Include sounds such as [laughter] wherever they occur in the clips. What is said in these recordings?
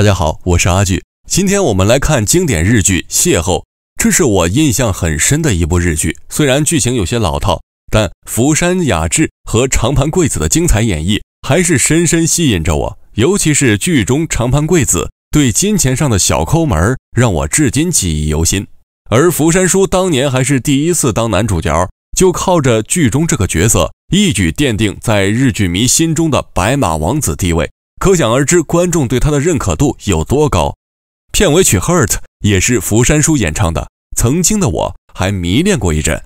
大家好，我是阿俊。今天我们来看经典日剧《邂逅》，这是我印象很深的一部日剧。虽然剧情有些老套，但福山雅治和长盘贵子的精彩演绎还是深深吸引着我。尤其是剧中长盘贵子对金钱上的小抠门，让我至今记忆犹新。而福山叔当年还是第一次当男主角，就靠着剧中这个角色，一举奠定在日剧迷心中的白马王子地位。可想而知，观众对他的认可度有多高。片尾曲《Hurt》也是福山叔演唱的。曾经的我还迷恋过一阵。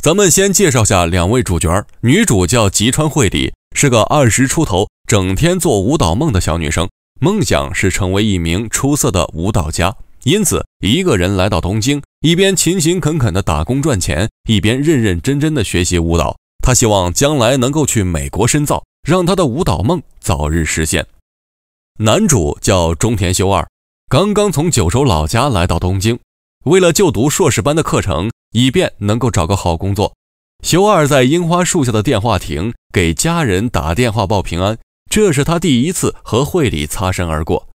咱们先介绍下两位主角，女主叫吉川惠里，是个二十出头、整天做舞蹈梦的小女生，梦想是成为一名出色的舞蹈家。因此，一个人来到东京，一边勤勤恳恳地打工赚钱，一边认认真真的学习舞蹈。她希望将来能够去美国深造。让他的舞蹈梦早日实现。男主叫中田修二，刚刚从九州老家来到东京，为了就读硕士班的课程，以便能够找个好工作。修二在樱花树下的电话亭给家人打电话报平安，这是他第一次和惠理擦身而过。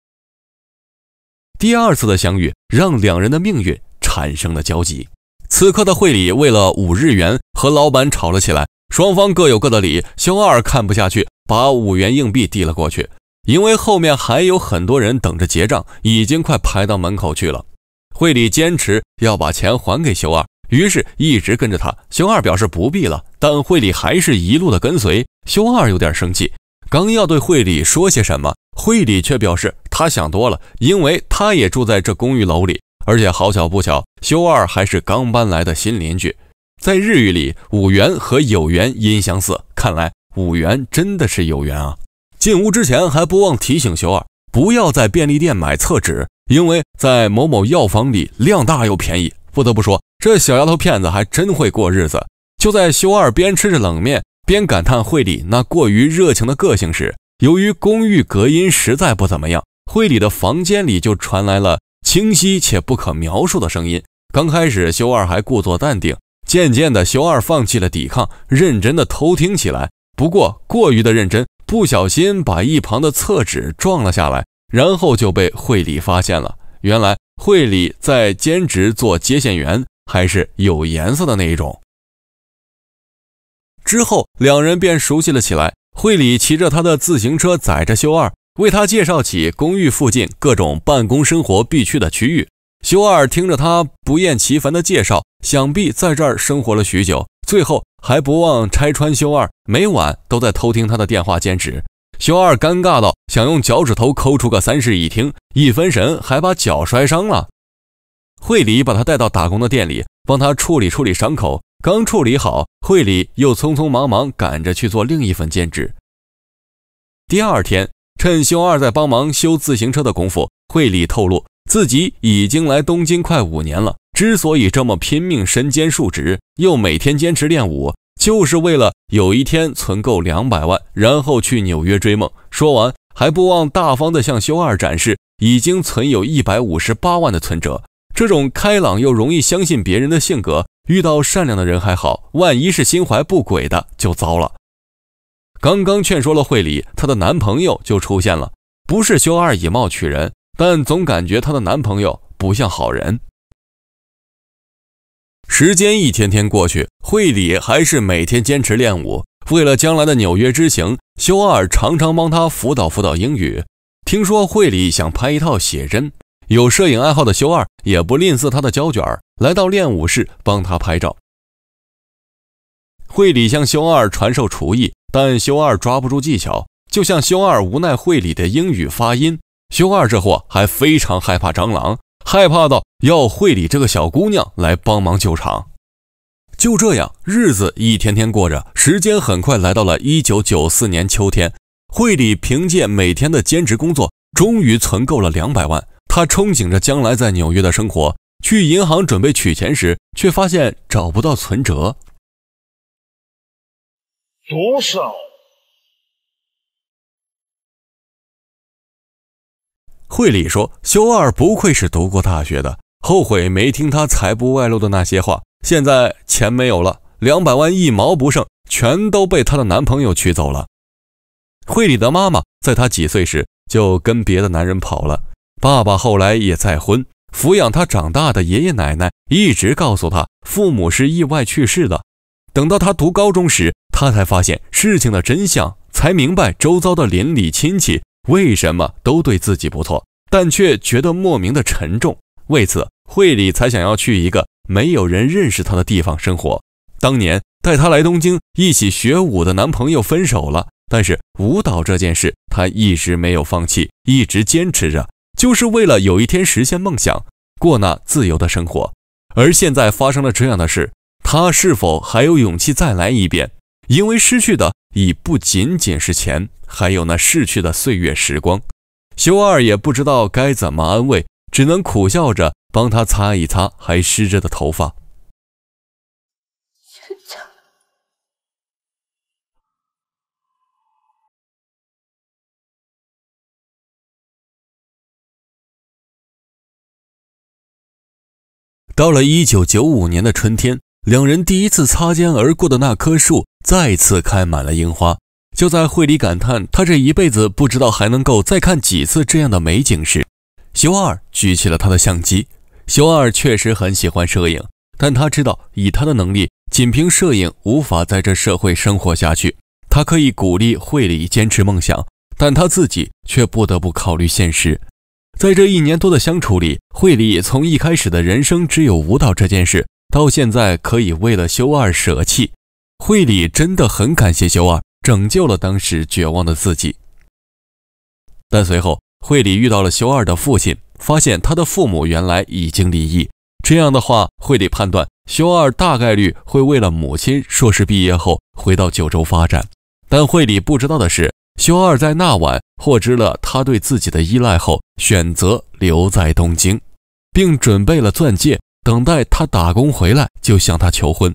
第二次的相遇让两人的命运产生了交集。此刻的惠理为了五日元和老板吵了起来。双方各有各的理，修二看不下去，把五元硬币递了过去，因为后面还有很多人等着结账，已经快排到门口去了。惠理坚持要把钱还给修二，于是一直跟着他。修二表示不必了，但惠理还是一路的跟随。修二有点生气，刚要对惠理说些什么，惠理却表示他想多了，因为他也住在这公寓楼里，而且好巧不巧，修二还是刚搬来的新邻居。在日语里，“五元和“有缘”音相似，看来五元真的是有缘啊！进屋之前还不忘提醒修二，不要在便利店买厕纸，因为在某某药房里量大又便宜。不得不说，这小丫头片子还真会过日子。就在修二边吃着冷面边感叹惠里那过于热情的个性时，由于公寓隔音实在不怎么样，惠里的房间里就传来了清晰且不可描述的声音。刚开始，修二还故作淡定。渐渐的，修二放弃了抵抗，认真的偷听起来。不过过于的认真，不小心把一旁的厕纸撞了下来，然后就被惠理发现了。原来惠理在兼职做接线员，还是有颜色的那一种。之后两人便熟悉了起来。惠理骑着他的自行车载着修二，为他介绍起公寓附近各种办公生活必去的区域。修二听着他不厌其烦的介绍，想必在这儿生活了许久，最后还不忘拆穿修二每晚都在偷听他的电话兼职。修二尴尬到想用脚趾头抠出个三室一厅，一分神还把脚摔伤了。惠里把他带到打工的店里，帮他处理处理伤口。刚处理好，惠里又匆匆忙忙赶着去做另一份兼职。第二天，趁修二在帮忙修自行车的功夫，惠里透露。自己已经来东京快五年了，之所以这么拼命身兼数职，又每天坚持练武，就是为了有一天存够两百万，然后去纽约追梦。说完，还不忘大方地向修二展示已经存有一百五十八万的存折。这种开朗又容易相信别人的性格，遇到善良的人还好，万一是心怀不轨的就糟了。刚刚劝说了会理，她的男朋友就出现了。不是修二以貌取人。但总感觉她的男朋友不像好人。时间一天天过去，惠理还是每天坚持练舞。为了将来的纽约之行，修二常常帮她辅导辅导英语。听说惠理想拍一套写真，有摄影爱好的修二也不吝啬他的胶卷，来到练舞室帮她拍照。惠理向修二传授厨艺，但修二抓不住技巧，就像修二无奈惠理的英语发音。熊二这货还非常害怕蟑螂，害怕到要惠理这个小姑娘来帮忙救场。就这样，日子一天天过着，时间很快来到了一九九四年秋天。惠理凭借每天的兼职工作，终于存够了两百万。他憧憬着将来在纽约的生活，去银行准备取钱时，却发现找不到存折。多少？惠理说：“修二不愧是读过大学的，后悔没听他财不外露的那些话。现在钱没有了，两百万一毛不剩，全都被她的男朋友取走了。”惠理的妈妈在她几岁时就跟别的男人跑了，爸爸后来也再婚，抚养她长大的爷爷奶奶一直告诉她，父母是意外去世的。等到她读高中时，她才发现事情的真相，才明白周遭的邻里亲戚。为什么都对自己不错，但却觉得莫名的沉重？为此，惠里才想要去一个没有人认识她的地方生活。当年带她来东京一起学舞的男朋友分手了，但是舞蹈这件事她一直没有放弃，一直坚持着，就是为了有一天实现梦想，过那自由的生活。而现在发生了这样的事，她是否还有勇气再来一遍？因为失去的。已不仅仅是钱，还有那逝去的岁月时光。修二也不知道该怎么安慰，只能苦笑着帮他擦一擦还湿着的头发。到了一九九五年的春天。两人第一次擦肩而过的那棵树再次开满了樱花。就在惠里感叹他这一辈子不知道还能够再看几次这样的美景时，修二举起了他的相机。修二确实很喜欢摄影，但他知道以他的能力，仅凭摄影无法在这社会生活下去。他可以鼓励惠里坚持梦想，但他自己却不得不考虑现实。在这一年多的相处里，惠里从一开始的人生只有舞蹈这件事。到现在可以为了修二舍弃，惠理真的很感谢修二，拯救了当时绝望的自己。但随后惠理遇到了修二的父亲，发现他的父母原来已经离异。这样的话，惠理判断修二大概率会为了母亲硕士毕业后回到九州发展。但惠理不知道的是，修二在那晚获知了他对自己的依赖后，选择留在东京，并准备了钻戒。等待他打工回来就向他求婚，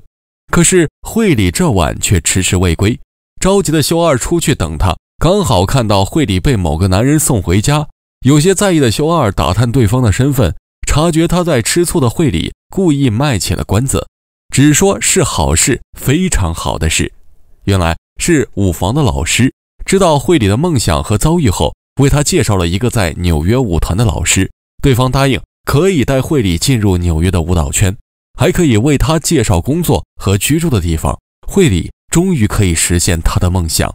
可是惠理这晚却迟迟未归，着急的修二出去等他，刚好看到惠理被某个男人送回家，有些在意的修二打探对方的身份，察觉他在吃醋的惠理故意卖起了关子，只说是好事，非常好的事，原来是舞房的老师，知道惠里的梦想和遭遇后，为他介绍了一个在纽约舞团的老师，对方答应。可以带惠里进入纽约的舞蹈圈，还可以为他介绍工作和居住的地方。惠里终于可以实现他的梦想。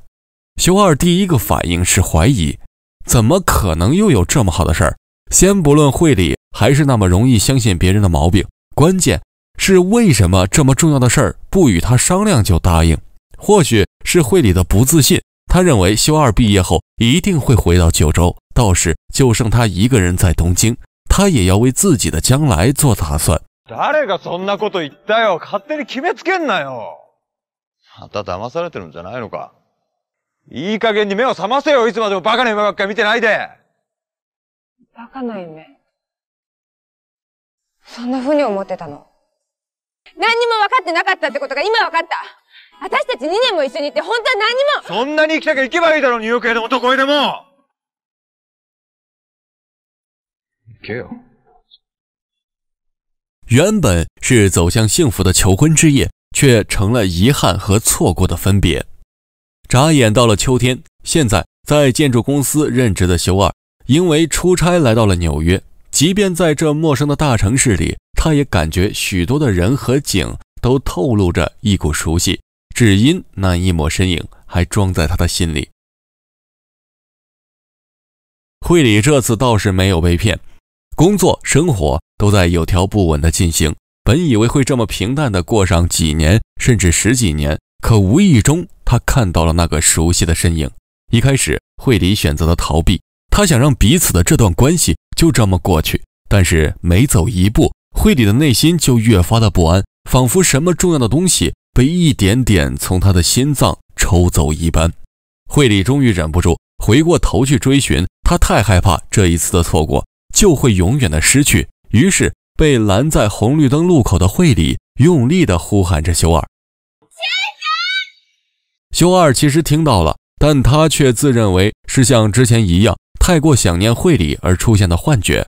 修二第一个反应是怀疑：怎么可能又有这么好的事儿？先不论惠里还是那么容易相信别人的毛病，关键是为什么这么重要的事儿不与他商量就答应？或许是惠里的不自信，他认为修二毕业后一定会回到九州，到时就剩他一个人在东京。他也要为自己的将来做打算。誰がそんなこと言ったよ勝手に決めつけんなよまた騙されてるんじゃないのかいい加減に目を覚ませよいつまでもバカな夢ばっかり見てないでバカな夢そんな風に思ってたの何にも分かってなかったってことが今分かった私たち2年も一緒にいて本当は何にもそんなに行きたきゃ行けばいいだろうニューヨークへでもどこへでも原本是走向幸福的求婚之夜，却成了遗憾和错过的分别。眨眼到了秋天，现在在建筑公司任职的修二，因为出差来到了纽约。即便在这陌生的大城市里，他也感觉许多的人和景都透露着一股熟悉，只因那一抹身影还装在他的心里。惠理这次倒是没有被骗。工作生活都在有条不紊的进行，本以为会这么平淡的过上几年，甚至十几年，可无意中他看到了那个熟悉的身影。一开始，惠理选择了逃避，他想让彼此的这段关系就这么过去。但是每走一步，惠理的内心就越发的不安，仿佛什么重要的东西被一点点从他的心脏抽走一般。惠理终于忍不住回过头去追寻，他太害怕这一次的错过。就会永远的失去，于是被拦在红绿灯路口的惠里用力地呼喊着修二。修二其实听到了，但他却自认为是像之前一样，太过想念惠里而出现的幻觉。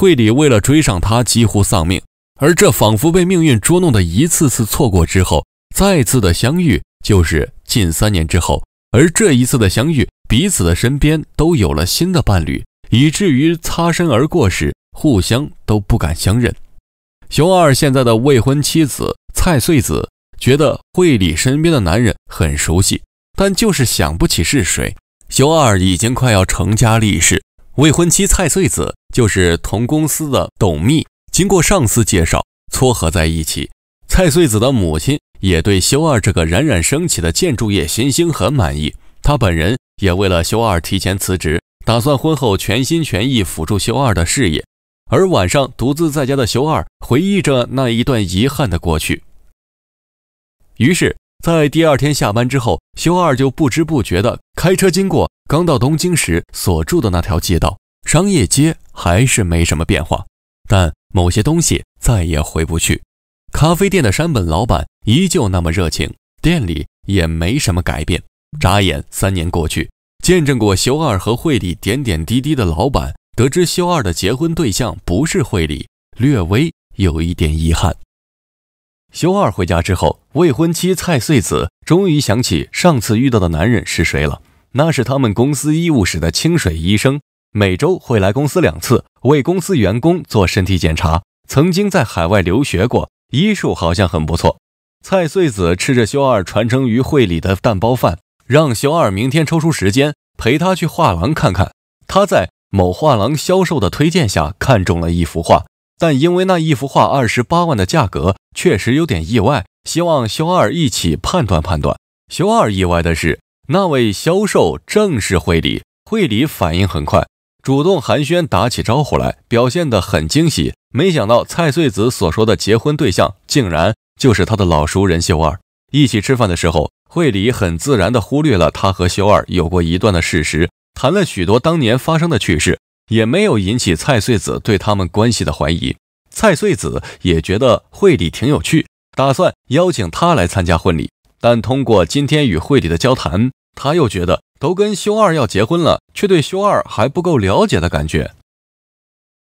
惠里为了追上他，几乎丧命，而这仿佛被命运捉弄的一次次错过之后，再次的相遇就是近三年之后，而这一次的相遇，彼此的身边都有了新的伴侣，以至于擦身而过时，互相都不敢相认。熊二现在的未婚妻子蔡穗子觉得惠里身边的男人很熟悉，但就是想不起是谁。熊二已经快要成家立室。未婚妻蔡穗子就是同公司的董秘，经过上司介绍撮合在一起。蔡穗子的母亲也对修二这个冉冉升起的建筑业新星很满意，他本人也为了修二提前辞职，打算婚后全心全意辅助修二的事业。而晚上独自在家的修二回忆着那一段遗憾的过去，于是，在第二天下班之后，修二就不知不觉地。开车经过刚到东京时所住的那条街道，商业街还是没什么变化，但某些东西再也回不去。咖啡店的山本老板依旧那么热情，店里也没什么改变。眨眼三年过去，见证过修二和惠理点点滴滴的老板，得知修二的结婚对象不是惠理，略微有一点遗憾。修二回家之后，未婚妻蔡穗子终于想起上次遇到的男人是谁了。那是他们公司医务室的清水医生，每周会来公司两次为公司员工做身体检查。曾经在海外留学过，医术好像很不错。蔡穗子吃着修二传承于会里的蛋包饭，让修二明天抽出时间陪他去画廊看看。他在某画廊销售的推荐下看中了一幅画，但因为那一幅画二十八万的价格确实有点意外，希望修二一起判断判断。修二意外的是。那位销售正是惠理，惠理反应很快，主动寒暄打起招呼来，表现得很惊喜。没想到蔡穗子所说的结婚对象竟然就是他的老熟人秀二。一起吃饭的时候，惠理很自然地忽略了他和秀二有过一段的事实，谈了许多当年发生的趣事，也没有引起蔡穗子对他们关系的怀疑。蔡穗子也觉得惠理挺有趣，打算邀请他来参加婚礼，但通过今天与惠理的交谈。他又觉得都跟修二要结婚了，却对修二还不够了解的感觉。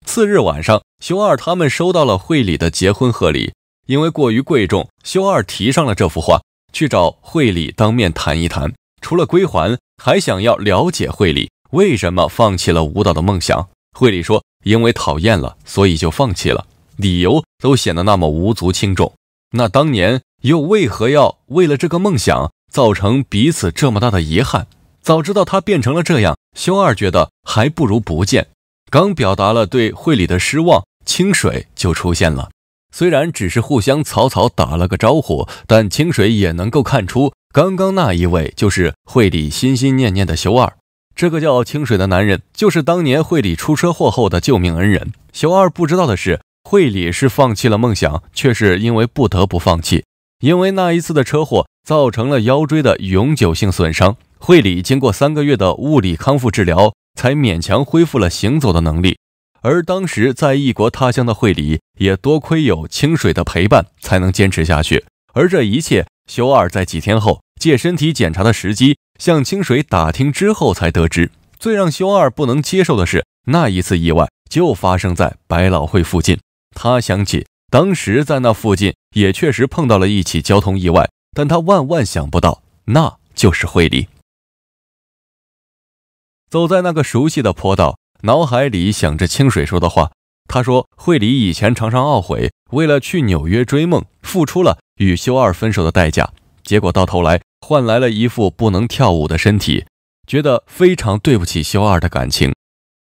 次日晚上，修二他们收到了惠里的结婚贺礼，因为过于贵重，修二提上了这幅画去找惠里当面谈一谈，除了归还，还想要了解惠里为什么放弃了舞蹈的梦想。惠里说，因为讨厌了，所以就放弃了，理由都显得那么无足轻重。那当年又为何要为了这个梦想？造成彼此这么大的遗憾，早知道他变成了这样，修二觉得还不如不见。刚表达了对惠理的失望，清水就出现了。虽然只是互相草草打了个招呼，但清水也能够看出，刚刚那一位就是惠理心心念念的修二。这个叫清水的男人，就是当年惠理出车祸后的救命恩人。修二不知道的是，惠理是放弃了梦想，却是因为不得不放弃。因为那一次的车祸造成了腰椎的永久性损伤，惠里经过三个月的物理康复治疗，才勉强恢复了行走的能力。而当时在异国他乡的惠里，也多亏有清水的陪伴，才能坚持下去。而这一切，修二在几天后借身体检查的时机向清水打听之后，才得知。最让修二不能接受的是，那一次意外就发生在百老汇附近。他想起。当时在那附近也确实碰到了一起交通意外，但他万万想不到，那就是惠理。走在那个熟悉的坡道，脑海里想着清水说的话。他说，惠理以前常常懊悔，为了去纽约追梦，付出了与修二分手的代价，结果到头来换来了一副不能跳舞的身体，觉得非常对不起修二的感情。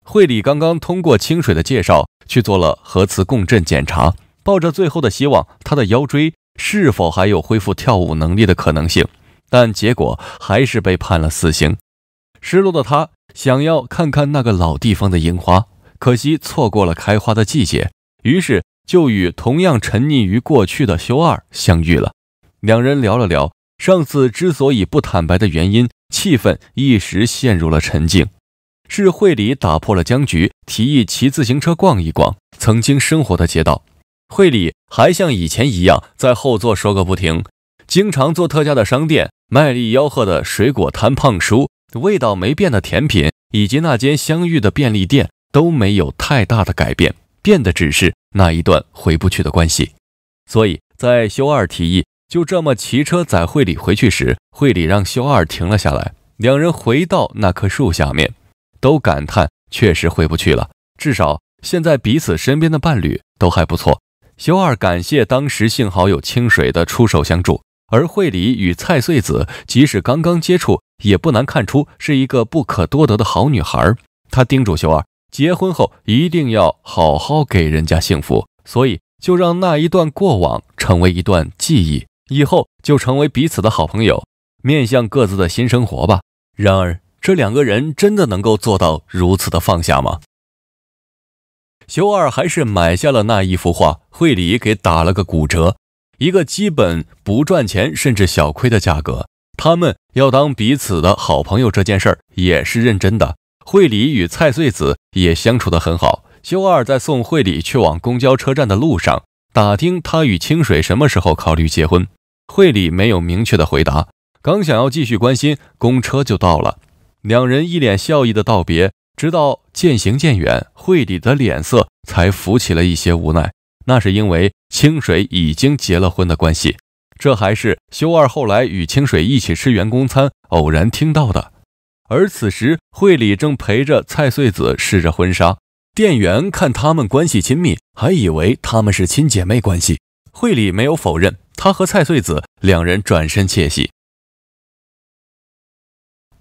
惠理刚刚通过清水的介绍去做了核磁共振检查。抱着最后的希望，他的腰椎是否还有恢复跳舞能力的可能性？但结果还是被判了死刑。失落的他想要看看那个老地方的樱花，可惜错过了开花的季节。于是就与同样沉溺于过去的修二相遇了。两人聊了聊上次之所以不坦白的原因，气氛一时陷入了沉静。是惠里打破了僵局，提议骑自行车逛一逛曾经生活的街道。惠理还像以前一样在后座说个不停，经常做特价的商店、卖力吆喝的水果摊胖叔、味道没变的甜品，以及那间相遇的便利店都没有太大的改变，变的只是那一段回不去的关系。所以在修二提议就这么骑车载惠理回去时，惠理让修二停了下来，两人回到那棵树下面，都感叹确实回不去了。至少现在彼此身边的伴侣都还不错。修二感谢当时幸好有清水的出手相助，而惠里与蔡穗子即使刚刚接触，也不难看出是一个不可多得的好女孩。他叮嘱修二，结婚后一定要好好给人家幸福，所以就让那一段过往成为一段记忆，以后就成为彼此的好朋友，面向各自的新生活吧。然而，这两个人真的能够做到如此的放下吗？修二还是买下了那一幅画，惠理给打了个骨折，一个基本不赚钱甚至小亏的价格。他们要当彼此的好朋友这件事儿也是认真的。惠理与蔡穗子也相处得很好。修二在送惠理去往公交车站的路上，打听他与清水什么时候考虑结婚。惠理没有明确的回答，刚想要继续关心，公车就到了，两人一脸笑意的道别。直到渐行渐远，惠理的脸色才浮起了一些无奈。那是因为清水已经结了婚的关系，这还是修二后来与清水一起吃员工餐偶然听到的。而此时，惠理正陪着蔡穗子试着婚纱，店员看他们关系亲密，还以为他们是亲姐妹关系。惠理没有否认，她和蔡穗子两人转身窃喜。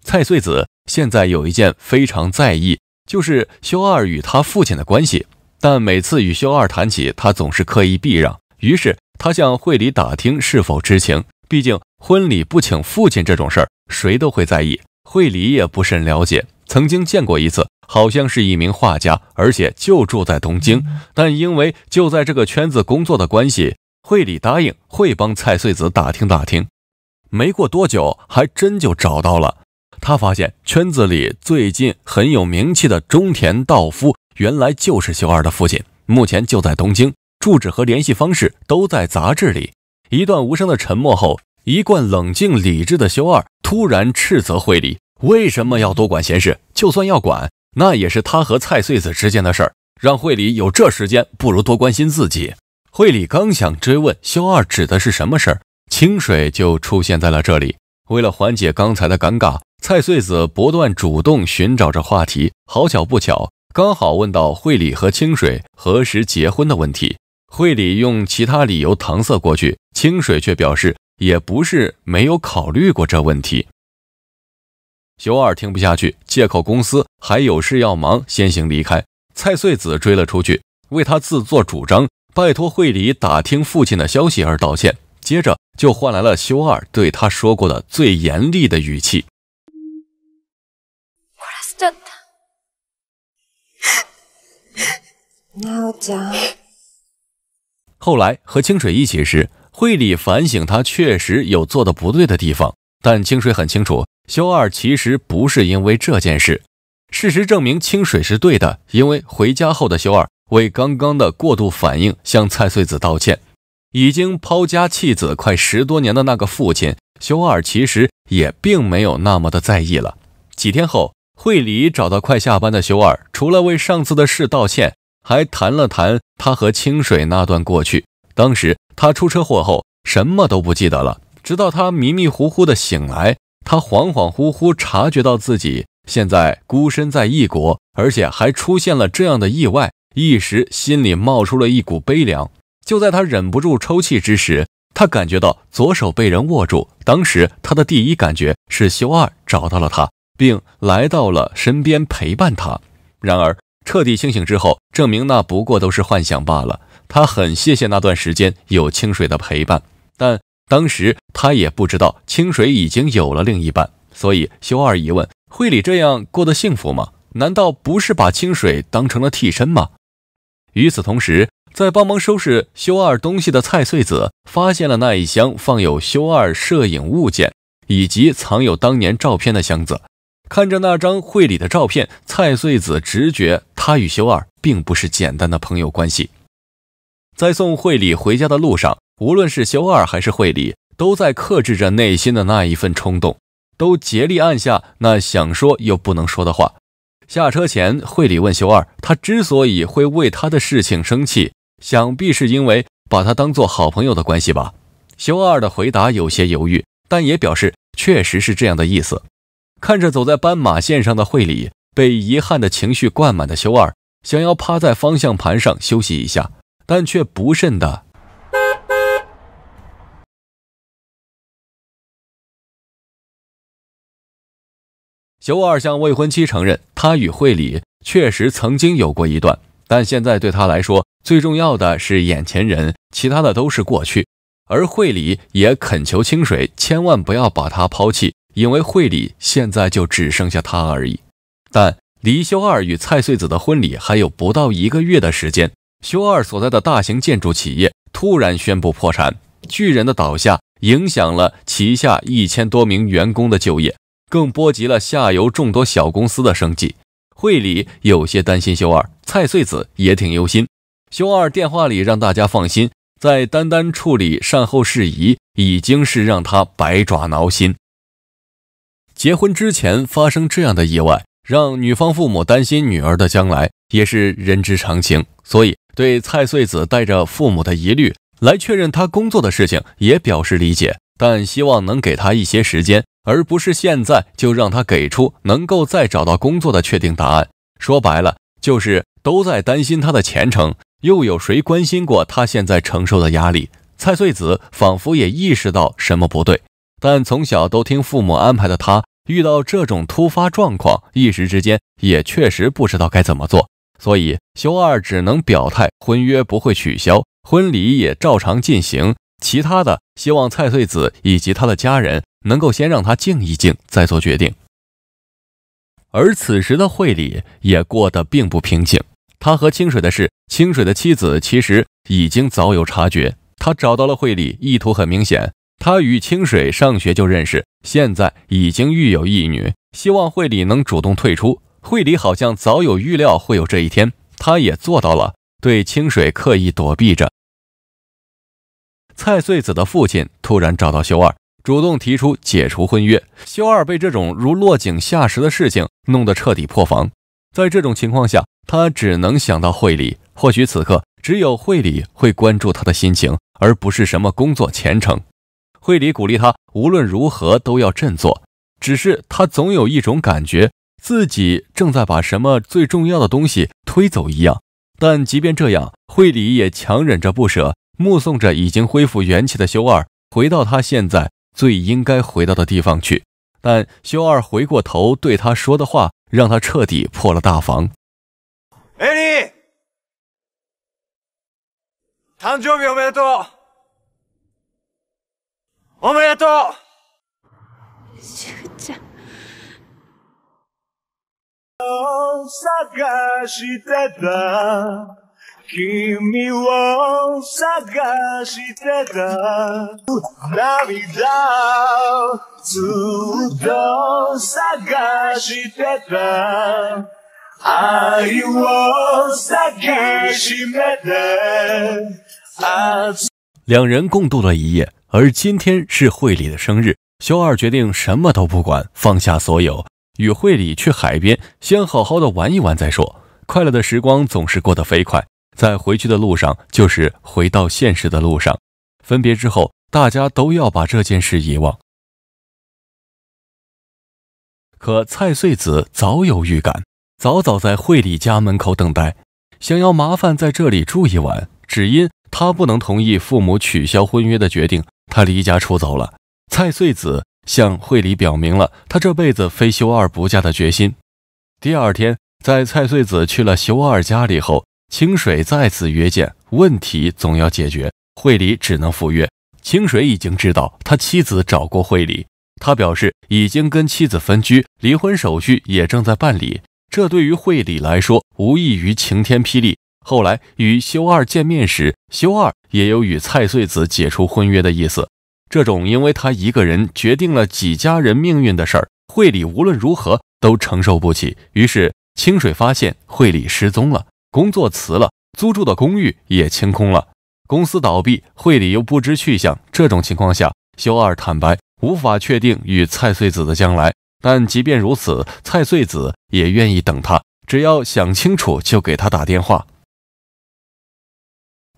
蔡穗子。现在有一件非常在意，就是修二与他父亲的关系。但每次与修二谈起，他总是刻意避让。于是他向惠理打听是否知情。毕竟婚礼不请父亲这种事儿，谁都会在意。惠理也不甚了解，曾经见过一次，好像是一名画家，而且就住在东京。但因为就在这个圈子工作的关系，惠理答应会帮蔡穗子打听打听。没过多久，还真就找到了。他发现圈子里最近很有名气的中田道夫，原来就是修二的父亲，目前就在东京，住址和联系方式都在杂志里。一段无声的沉默后，一贯冷静理智的修二突然斥责惠理：“为什么要多管闲事？就算要管，那也是他和蔡穗子之间的事儿。让惠理有这时间，不如多关心自己。”惠理刚想追问修二指的是什么事儿，清水就出现在了这里。为了缓解刚才的尴尬，蔡穗子不断主动寻找着话题，好巧不巧，刚好问到惠理和清水何时结婚的问题。惠理用其他理由搪塞过去，清水却表示也不是没有考虑过这问题。修二听不下去，借口公司还有事要忙，先行离开。蔡穗子追了出去，为他自作主张、拜托惠理打听父亲的消息而道歉，接着就换来了修二对他说过的最严厉的语气。那 [laughs] 我后来和清水一起时，惠里反省，他确实有做的不对的地方。但清水很清楚，修二其实不是因为这件事。事实证明，清水是对的，因为回家后的修二为刚刚的过度反应向蔡穗子道歉。已经抛家弃子快十多年的那个父亲，修二其实也并没有那么的在意了。几天后，惠里找到快下班的修二，除了为上次的事道歉。还谈了谈他和清水那段过去。当时他出车祸后什么都不记得了，直到他迷迷糊糊的醒来，他恍恍惚惚察觉到自己现在孤身在异国，而且还出现了这样的意外，一时心里冒出了一股悲凉。就在他忍不住抽泣之时，他感觉到左手被人握住。当时他的第一感觉是修二找到了他，并来到了身边陪伴他。然而。彻底清醒之后，证明那不过都是幻想罢了。他很谢谢那段时间有清水的陪伴，但当时他也不知道清水已经有了另一半，所以修二疑问：会里这样过得幸福吗？难道不是把清水当成了替身吗？与此同时，在帮忙收拾修二东西的蔡穗子发现了那一箱放有修二摄影物件以及藏有当年照片的箱子。看着那张惠里的照片，蔡穗子直觉他与修二并不是简单的朋友关系。在送惠里回家的路上，无论是修二还是惠里，都在克制着内心的那一份冲动，都竭力按下那想说又不能说的话。下车前，惠里问修二：“他之所以会为他的事情生气，想必是因为把他当做好朋友的关系吧？”修二的回答有些犹豫，但也表示确实是这样的意思。看着走在斑马线上的惠理，被遗憾的情绪灌满的修二想要趴在方向盘上休息一下，但却不慎的。修二向未婚妻承认，他与惠理确实曾经有过一段，但现在对他来说最重要的是眼前人，其他的都是过去。而惠理也恳求清水千万不要把他抛弃。因为会里现在就只剩下他而已，但离修二与蔡穗子的婚礼还有不到一个月的时间。修二所在的大型建筑企业突然宣布破产，巨人的倒下影响了旗下一千多名员工的就业，更波及了下游众多小公司的生计。会里有些担心修二，蔡穗子也挺忧心。修二电话里让大家放心，在单单处理善后事宜，已经是让他百爪挠心。结婚之前发生这样的意外，让女方父母担心女儿的将来，也是人之常情。所以，对蔡穗子带着父母的疑虑来确认她工作的事情，也表示理解，但希望能给她一些时间，而不是现在就让她给出能够再找到工作的确定答案。说白了，就是都在担心她的前程，又有谁关心过她现在承受的压力？蔡穗子仿佛也意识到什么不对，但从小都听父母安排的他。遇到这种突发状况，一时之间也确实不知道该怎么做，所以修二只能表态，婚约不会取消，婚礼也照常进行。其他的，希望蔡穗子以及他的家人能够先让他静一静，再做决定。而此时的惠理也过得并不平静，他和清水的事，清水的妻子其实已经早有察觉，他找到了惠理，意图很明显。他与清水上学就认识，现在已经育有一女，希望惠里能主动退出。惠里好像早有预料会有这一天，他也做到了，对清水刻意躲避着。蔡穗子的父亲突然找到修二，主动提出解除婚约。修二被这种如落井下石的事情弄得彻底破防，在这种情况下，他只能想到惠里。或许此刻只有惠理会关注他的心情，而不是什么工作前程。惠理鼓励他，无论如何都要振作。只是他总有一种感觉，自己正在把什么最重要的东西推走一样。但即便这样，惠理也强忍着不舍，目送着已经恢复元气的修二回到他现在最应该回到的地方去。但修二回过头对他说的话，让他彻底破了大防。艾誕生日とう。おめでとうしゅうちゃん。探してた。君を探してた。涙をずっと探してた。愛を探しめて。两人共度了一夜。而今天是惠里的生日，修二决定什么都不管，放下所有，与惠里去海边，先好好的玩一玩再说。快乐的时光总是过得飞快，在回去的路上就是回到现实的路上。分别之后，大家都要把这件事遗忘。可蔡穗子早有预感，早早在惠里家门口等待，想要麻烦在这里住一晚，只因。他不能同意父母取消婚约的决定，他离家出走了。蔡穗子向惠理表明了他这辈子非修二不嫁的决心。第二天，在蔡穗子去了修二家里后，清水再次约见，问题总要解决，惠理只能赴约。清水已经知道他妻子找过惠理，他表示已经跟妻子分居，离婚手续也正在办理。这对于惠理来说，无异于晴天霹雳。后来与修二见面时，修二也有与蔡穗子解除婚约的意思。这种因为他一个人决定了几家人命运的事儿，惠理无论如何都承受不起。于是清水发现惠理失踪了，工作辞了，租住的公寓也清空了，公司倒闭，惠理又不知去向。这种情况下，修二坦白无法确定与蔡穗子的将来，但即便如此，蔡穗子也愿意等他，只要想清楚就给他打电话。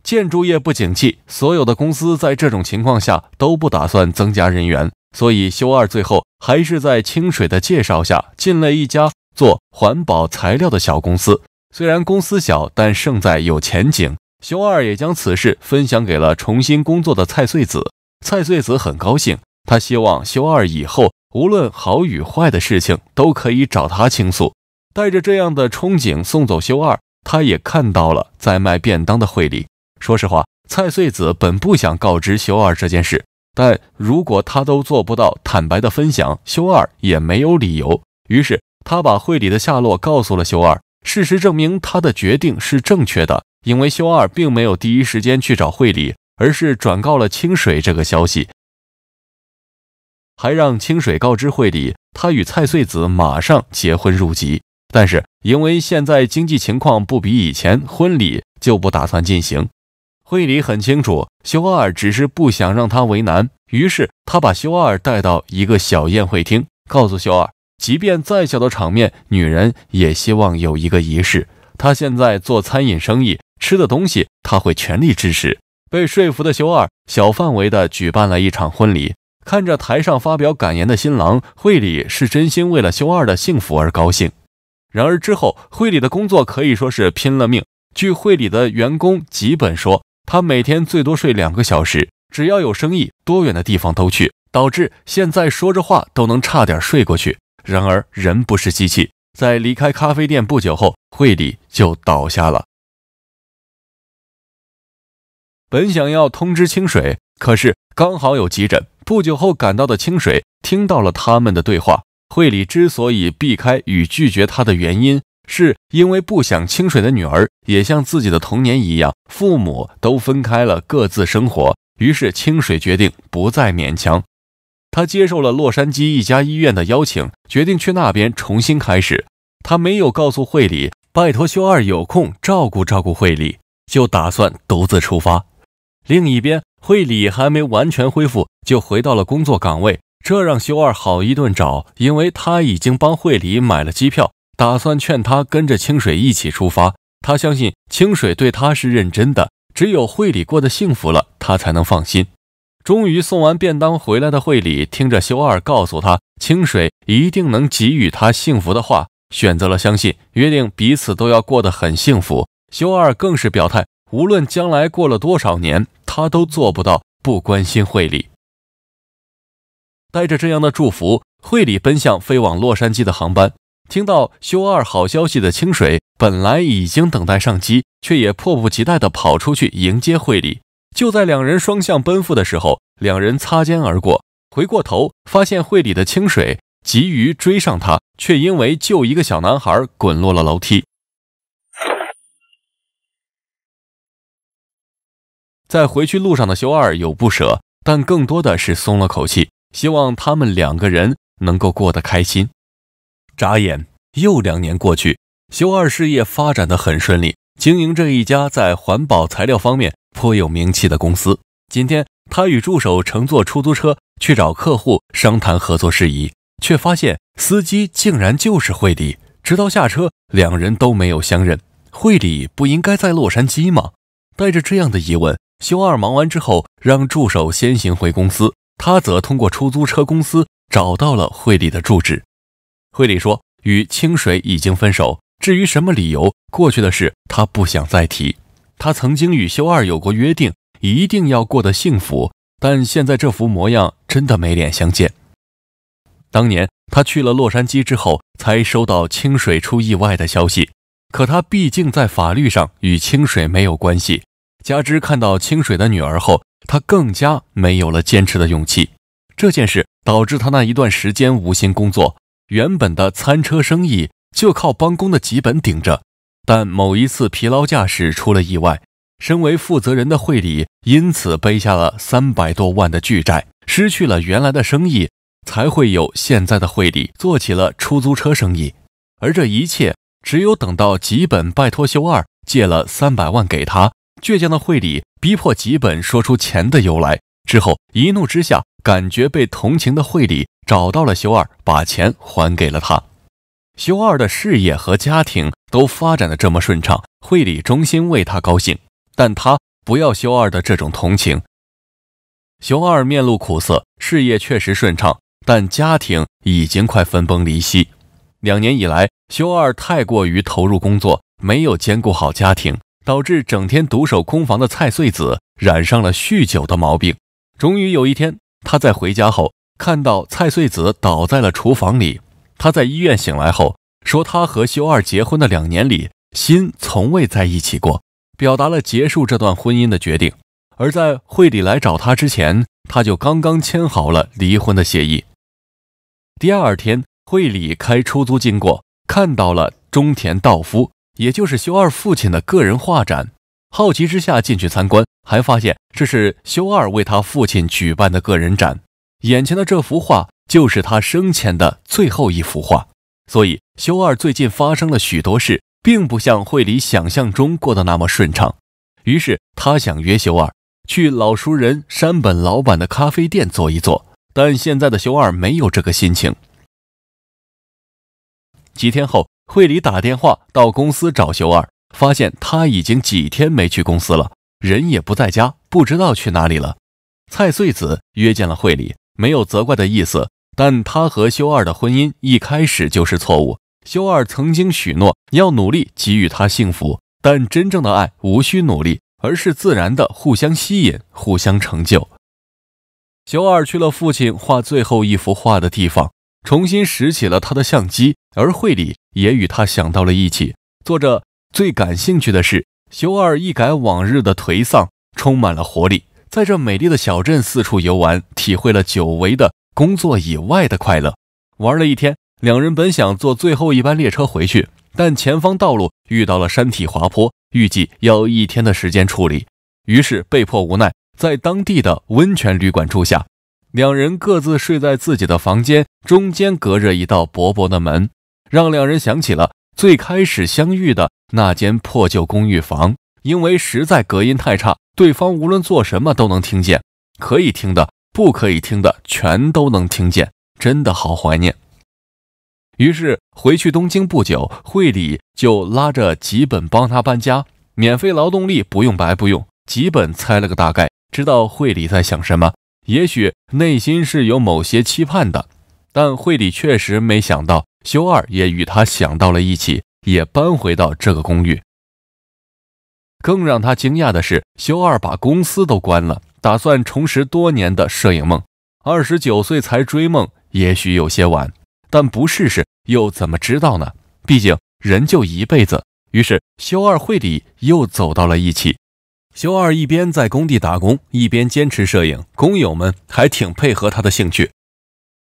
建筑业不景气，所有的公司在这种情况下都不打算增加人员，所以修二最后还是在清水的介绍下进了一家做环保材料的小公司。虽然公司小，但胜在有前景。修二也将此事分享给了重新工作的蔡穗子，蔡穗子很高兴，他希望修二以后无论好与坏的事情都可以找他倾诉。带着这样的憧憬送走修二，他也看到了在卖便当的惠理。说实话，蔡穗子本不想告知修二这件事，但如果他都做不到坦白的分享，修二也没有理由。于是他把惠里的下落告诉了修二。事实证明他的决定是正确的，因为修二并没有第一时间去找惠里，而是转告了清水这个消息，还让清水告知惠里，他与蔡穗子马上结婚入籍。但是因为现在经济情况不比以前，婚礼就不打算进行。会里很清楚，修二只是不想让他为难，于是他把修二带到一个小宴会厅，告诉修二，即便再小的场面，女人也希望有一个仪式。他现在做餐饮生意，吃的东西他会全力支持。被说服的修二，小范围的举办了一场婚礼。看着台上发表感言的新郎，会里是真心为了修二的幸福而高兴。然而之后，会里的工作可以说是拼了命。据会里的员工吉本说。他每天最多睡两个小时，只要有生意，多远的地方都去，导致现在说着话都能差点睡过去。然而，人不是机器，在离开咖啡店不久后，惠理就倒下了。本想要通知清水，可是刚好有急诊，不久后赶到的清水听到了他们的对话。惠理之所以避开与拒绝他的原因。是因为不想清水的女儿也像自己的童年一样，父母都分开了，各自生活。于是清水决定不再勉强，他接受了洛杉矶一家医院的邀请，决定去那边重新开始。他没有告诉惠里，拜托修二有空照顾照顾惠里，就打算独自出发。另一边，惠里还没完全恢复，就回到了工作岗位，这让修二好一顿找，因为他已经帮惠里买了机票。打算劝他跟着清水一起出发，他相信清水对他是认真的。只有惠理过得幸福了，他才能放心。终于送完便当回来的惠理，听着修二告诉他清水一定能给予他幸福的话，选择了相信。约定彼此都要过得很幸福。修二更是表态，无论将来过了多少年，他都做不到不关心惠理。带着这样的祝福，惠理奔向飞往洛杉矶的航班。听到修二好消息的清水，本来已经等待上机，却也迫不及待地跑出去迎接惠理。就在两人双向奔赴的时候，两人擦肩而过，回过头发现惠理的清水急于追上他，却因为救一个小男孩滚落了楼梯。在回去路上的修二有不舍，但更多的是松了口气，希望他们两个人能够过得开心。眨眼又两年过去，修二事业发展的很顺利，经营着一家在环保材料方面颇有名气的公司。今天，他与助手乘坐出租车去找客户商谈合作事宜，却发现司机竟然就是惠理。直到下车，两人都没有相认。惠理不应该在洛杉矶吗？带着这样的疑问，修二忙完之后，让助手先行回公司，他则通过出租车公司找到了惠理的住址。惠里说：“与清水已经分手，至于什么理由，过去的事他不想再提。他曾经与修二有过约定，一定要过得幸福，但现在这副模样真的没脸相见。当年他去了洛杉矶之后，才收到清水出意外的消息。可他毕竟在法律上与清水没有关系，加之看到清水的女儿后，他更加没有了坚持的勇气。这件事导致他那一段时间无心工作。”原本的餐车生意就靠帮工的吉本顶着，但某一次疲劳驾驶出了意外，身为负责人的惠里因此背下了三百多万的巨债，失去了原来的生意，才会有现在的惠里做起了出租车生意。而这一切，只有等到吉本拜托修二借了三百万给他，倔强的惠里逼迫吉本说出钱的由来之后，一怒之下。感觉被同情的惠里找到了修二，把钱还给了他。修二的事业和家庭都发展的这么顺畅，惠理衷心为他高兴，但他不要修二的这种同情。修二面露苦涩，事业确实顺畅，但家庭已经快分崩离析。两年以来，修二太过于投入工作，没有兼顾好家庭，导致整天独守空房的蔡穗子染上了酗酒的毛病。终于有一天。他在回家后看到蔡穗子倒在了厨房里。他在医院醒来后说：“他和修二结婚的两年里，心从未在一起过，表达了结束这段婚姻的决定。”而在惠里来找他之前，他就刚刚签好了离婚的协议。第二天，惠里开出租经过，看到了中田道夫，也就是修二父亲的个人画展。好奇之下进去参观，还发现这是修二为他父亲举办的个人展。眼前的这幅画就是他生前的最后一幅画，所以修二最近发生了许多事，并不像惠里想象中过得那么顺畅。于是他想约修二去老熟人山本老板的咖啡店坐一坐，但现在的修二没有这个心情。几天后，惠里打电话到公司找修二。发现他已经几天没去公司了，人也不在家，不知道去哪里了。蔡穗子约见了惠里，没有责怪的意思，但他和修二的婚姻一开始就是错误。修二曾经许诺要努力给予她幸福，但真正的爱无需努力，而是自然的互相吸引、互相成就。修二去了父亲画最后一幅画的地方，重新拾起了他的相机，而惠里也与他想到了一起，坐着。最感兴趣的是，修二一改往日的颓丧，充满了活力，在这美丽的小镇四处游玩，体会了久违的工作以外的快乐。玩了一天，两人本想坐最后一班列车回去，但前方道路遇到了山体滑坡，预计要一天的时间处理，于是被迫无奈，在当地的温泉旅馆住下。两人各自睡在自己的房间，中间隔着一道薄薄的门，让两人想起了。最开始相遇的那间破旧公寓房，因为实在隔音太差，对方无论做什么都能听见，可以听的，不可以听的，全都能听见，真的好怀念。于是回去东京不久，惠里就拉着吉本帮他搬家，免费劳动力不用白不用。吉本猜了个大概，知道惠里在想什么，也许内心是有某些期盼的，但惠里确实没想到。修二也与他想到了一起，也搬回到这个公寓。更让他惊讶的是，修二把公司都关了，打算重拾多年的摄影梦。二十九岁才追梦，也许有些晚，但不试试又怎么知道呢？毕竟人就一辈子。于是，修二会里又走到了一起。修二一边在工地打工，一边坚持摄影，工友们还挺配合他的兴趣。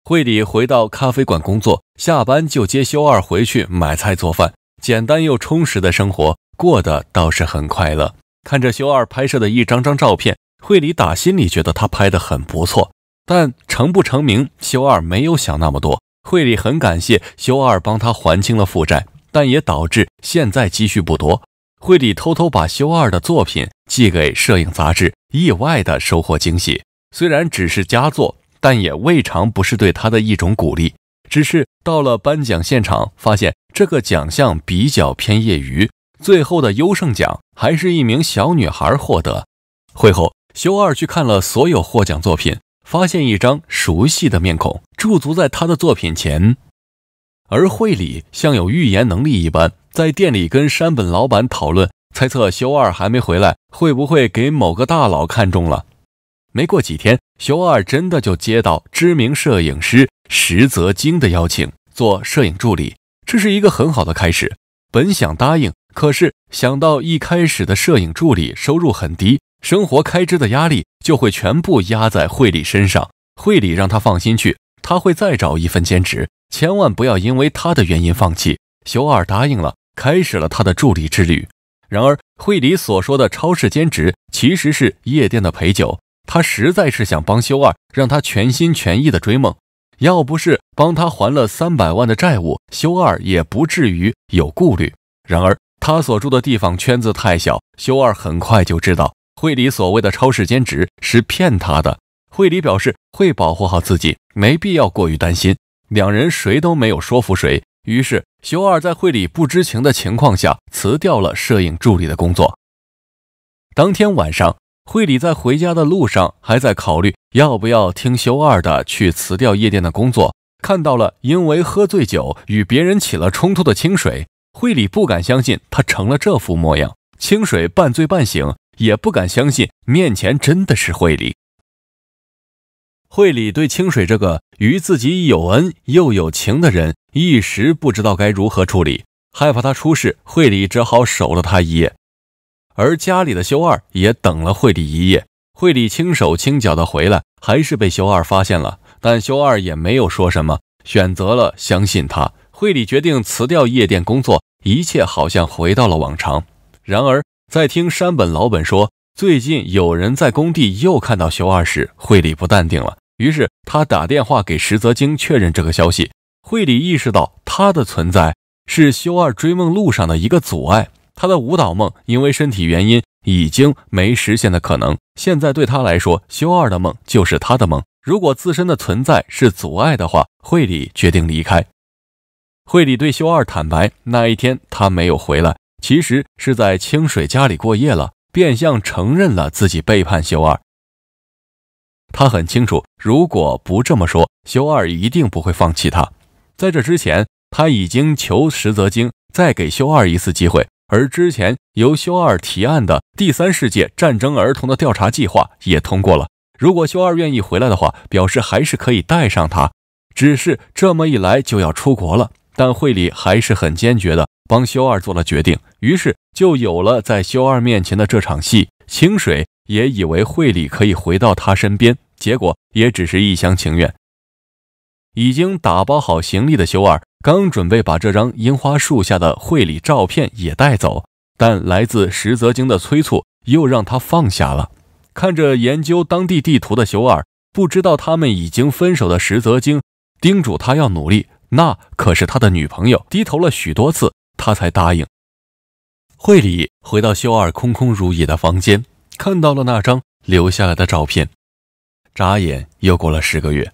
惠里回到咖啡馆工作，下班就接修二回去买菜做饭，简单又充实的生活过得倒是很快乐。看着修二拍摄的一张张照片，惠里打心里觉得他拍得很不错。但成不成名，修二没有想那么多。惠里很感谢修二帮他还清了负债，但也导致现在积蓄不多。惠里偷偷把修二的作品寄给摄影杂志，意外的收获惊喜，虽然只是佳作。但也未尝不是对他的一种鼓励。只是到了颁奖现场，发现这个奖项比较偏业余，最后的优胜奖还是一名小女孩获得。会后，修二去看了所有获奖作品，发现一张熟悉的面孔驻足在他的作品前。而惠理像有预言能力一般，在店里跟山本老板讨论，猜测修二还没回来，会不会给某个大佬看中了。没过几天，修二真的就接到知名摄影师石泽京的邀请，做摄影助理，这是一个很好的开始。本想答应，可是想到一开始的摄影助理收入很低，生活开支的压力就会全部压在惠理身上。惠理让他放心去，他会再找一份兼职，千万不要因为他的原因放弃。修二答应了，开始了他的助理之旅。然而，惠理所说的超市兼职其实是夜店的陪酒。他实在是想帮修二，让他全心全意的追梦。要不是帮他还了三百万的债务，修二也不至于有顾虑。然而，他所住的地方圈子太小，修二很快就知道惠里所谓的超市兼职是骗他的。惠里表示会保护好自己，没必要过于担心。两人谁都没有说服谁，于是修二在惠里不知情的情况下辞掉了摄影助理的工作。当天晚上。惠理在回家的路上，还在考虑要不要听修二的去辞掉夜店的工作。看到了因为喝醉酒与别人起了冲突的清水，惠理不敢相信他成了这副模样。清水半醉半醒，也不敢相信面前真的是惠理。惠理对清水这个与自己有恩又有情的人，一时不知道该如何处理，害怕他出事，惠理只好守了他一夜。而家里的修二也等了惠理一夜，惠理轻手轻脚的回来，还是被修二发现了，但修二也没有说什么，选择了相信他。惠理决定辞掉夜店工作，一切好像回到了往常。然而，在听山本老本说最近有人在工地又看到修二时，惠理不淡定了，于是他打电话给石泽京确认这个消息。惠理意识到他的存在是修二追梦路上的一个阻碍。他的舞蹈梦因为身体原因已经没实现的可能。现在对他来说，修二的梦就是他的梦。如果自身的存在是阻碍的话，惠理决定离开。惠理对修二坦白，那一天他没有回来，其实是在清水家里过夜了，变相承认了自己背叛修二。他很清楚，如果不这么说，修二一定不会放弃他。在这之前，他已经求石泽京再给修二一次机会。而之前由修二提案的第三世界战争儿童的调查计划也通过了。如果修二愿意回来的话，表示还是可以带上他，只是这么一来就要出国了。但惠理还是很坚决的帮修二做了决定，于是就有了在修二面前的这场戏。清水也以为惠理可以回到他身边，结果也只是一厢情愿。已经打包好行李的修二。刚准备把这张樱花树下的绘里照片也带走，但来自石泽京的催促又让他放下了。看着研究当地地图的修二，不知道他们已经分手的石泽京叮嘱他要努力，那可是他的女朋友。低头了许多次，他才答应。惠理回到修二空空如也的房间，看到了那张留下来的照片。眨眼又过了十个月。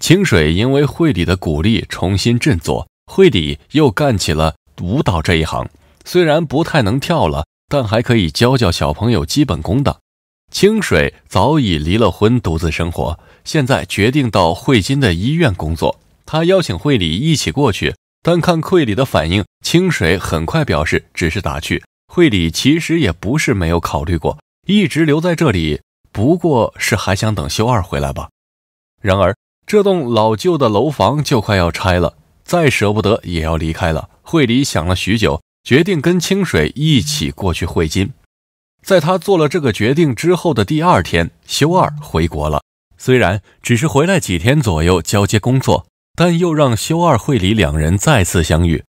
清水因为惠理的鼓励重新振作，惠理又干起了舞蹈这一行。虽然不太能跳了，但还可以教教小朋友基本功的。清水早已离了婚，独自生活，现在决定到惠金的医院工作。他邀请惠理一起过去，但看惠理的反应，清水很快表示只是打趣。惠理其实也不是没有考虑过，一直留在这里，不过是还想等修二回来吧。然而。这栋老旧的楼房就快要拆了，再舍不得也要离开了。惠理想了许久，决定跟清水一起过去汇金。在他做了这个决定之后的第二天，修二回国了。虽然只是回来几天左右交接工作，但又让修二惠理两人再次相遇。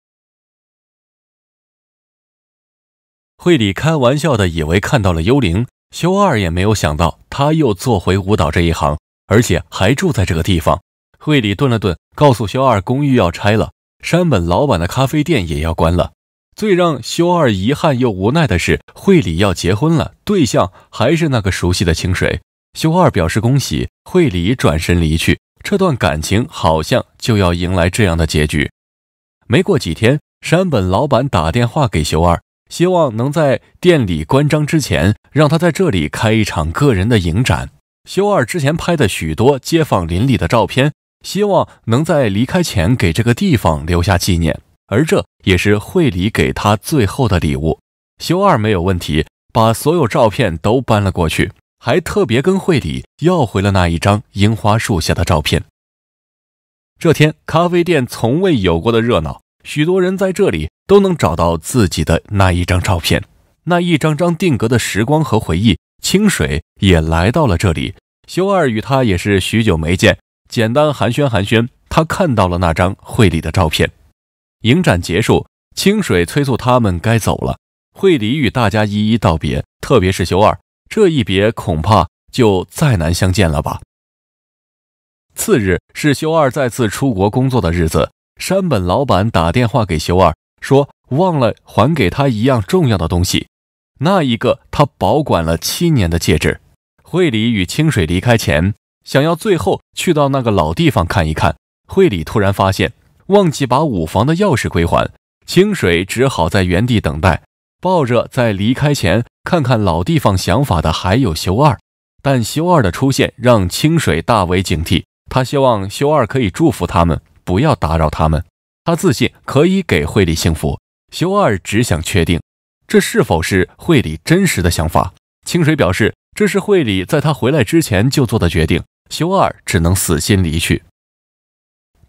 惠理开玩笑的以为看到了幽灵，修二也没有想到他又做回舞蹈这一行。而且还住在这个地方。惠里顿了顿，告诉修二，公寓要拆了，山本老板的咖啡店也要关了。最让修二遗憾又无奈的是，惠里要结婚了，对象还是那个熟悉的清水。修二表示恭喜，惠里转身离去。这段感情好像就要迎来这样的结局。没过几天，山本老板打电话给修二，希望能在店里关张之前，让他在这里开一场个人的影展。修二之前拍的许多街坊邻里的照片，希望能在离开前给这个地方留下纪念，而这也是惠里给他最后的礼物。修二没有问题，把所有照片都搬了过去，还特别跟惠里要回了那一张樱花树下的照片。这天，咖啡店从未有过的热闹，许多人在这里都能找到自己的那一张照片，那一张张定格的时光和回忆。清水也来到了这里，修二与他也是许久没见，简单寒暄寒暄。他看到了那张会理的照片。影展结束，清水催促他们该走了。会理与大家一一道别，特别是修二，这一别恐怕就再难相见了吧。次日是修二再次出国工作的日子，山本老板打电话给修二，说忘了还给他一样重要的东西。那一个他保管了七年的戒指，惠里与清水离开前，想要最后去到那个老地方看一看。惠里突然发现忘记把五房的钥匙归还，清水只好在原地等待。抱着在离开前看看老地方想法的还有修二，但修二的出现让清水大为警惕。他希望修二可以祝福他们，不要打扰他们。他自信可以给惠里幸福。修二只想确定。这是否是惠理真实的想法？清水表示，这是惠理在他回来之前就做的决定。修二只能死心离去。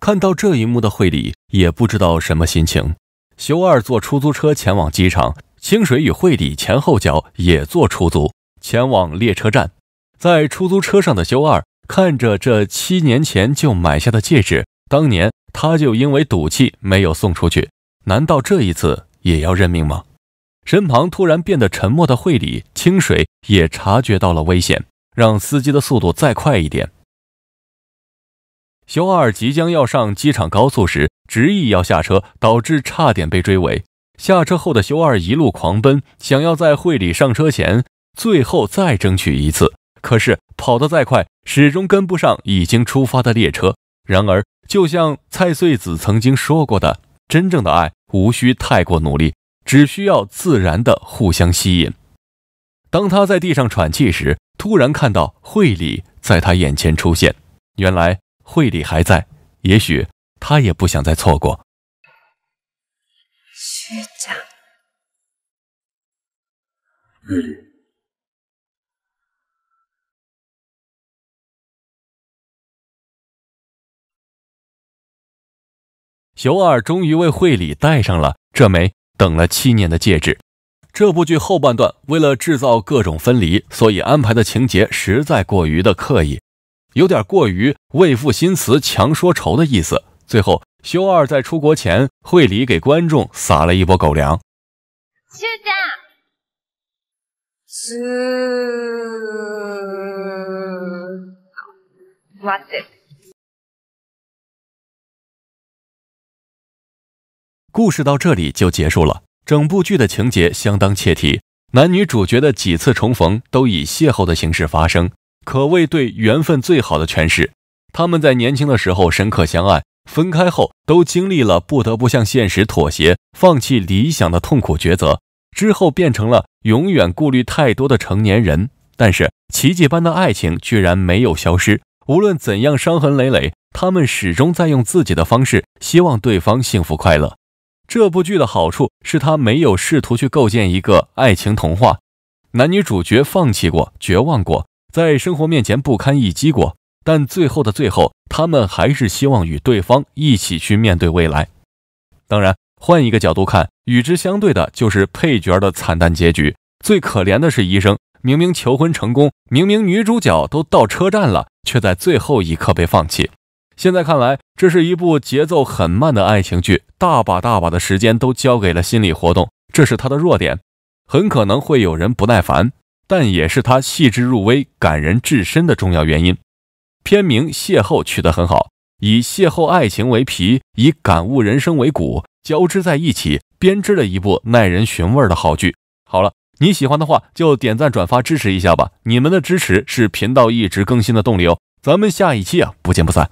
看到这一幕的惠理也不知道什么心情。修二坐出租车前往机场，清水与惠理前后脚也坐出租前往列车站。在出租车上的修二看着这七年前就买下的戒指，当年他就因为赌气没有送出去，难道这一次也要认命吗？身旁突然变得沉默的惠里、清水也察觉到了危险，让司机的速度再快一点。修二即将要上机场高速时，执意要下车，导致差点被追尾。下车后的修二一路狂奔，想要在惠理上车前最后再争取一次。可是跑得再快，始终跟不上已经出发的列车。然而，就像蔡穗子曾经说过的，真正的爱无需太过努力。只需要自然的互相吸引。当他在地上喘气时，突然看到惠理在他眼前出现。原来惠理还在，也许他也不想再错过。惠理，熊二终于为惠理戴上了这枚。等了七年的戒指，这部剧后半段为了制造各种分离，所以安排的情节实在过于的刻意，有点过于为赋新词强说愁的意思。最后，修二在出国前，惠里给观众撒了一波狗粮。故事到这里就结束了。整部剧的情节相当切题，男女主角的几次重逢都以邂逅的形式发生，可谓对缘分最好的诠释。他们在年轻的时候深刻相爱，分开后都经历了不得不向现实妥协、放弃理想的痛苦抉择，之后变成了永远顾虑太多的成年人。但是奇迹般的爱情居然没有消失，无论怎样伤痕累累，他们始终在用自己的方式希望对方幸福快乐。这部剧的好处是，他没有试图去构建一个爱情童话。男女主角放弃过，绝望过，在生活面前不堪一击过，但最后的最后，他们还是希望与对方一起去面对未来。当然，换一个角度看，与之相对的就是配角的惨淡结局。最可怜的是医生，明明求婚成功，明明女主角都到车站了，却在最后一刻被放弃。现在看来，这是一部节奏很慢的爱情剧，大把大把的时间都交给了心理活动，这是它的弱点，很可能会有人不耐烦，但也是它细致入微、感人至深的重要原因。片名《邂逅》取得很好，以邂逅爱情为皮，以感悟人生为骨，交织在一起，编织了一部耐人寻味的好剧。好了，你喜欢的话就点赞转发支持一下吧，你们的支持是频道一直更新的动力哦。咱们下一期啊，不见不散。